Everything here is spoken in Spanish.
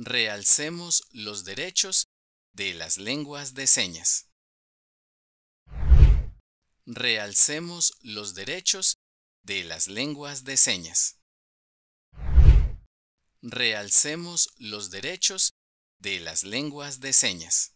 realcemos los derechos de las lenguas de señas. Realcemos los derechos de las lenguas de señas. Realcemos los derechos de las lenguas de señas.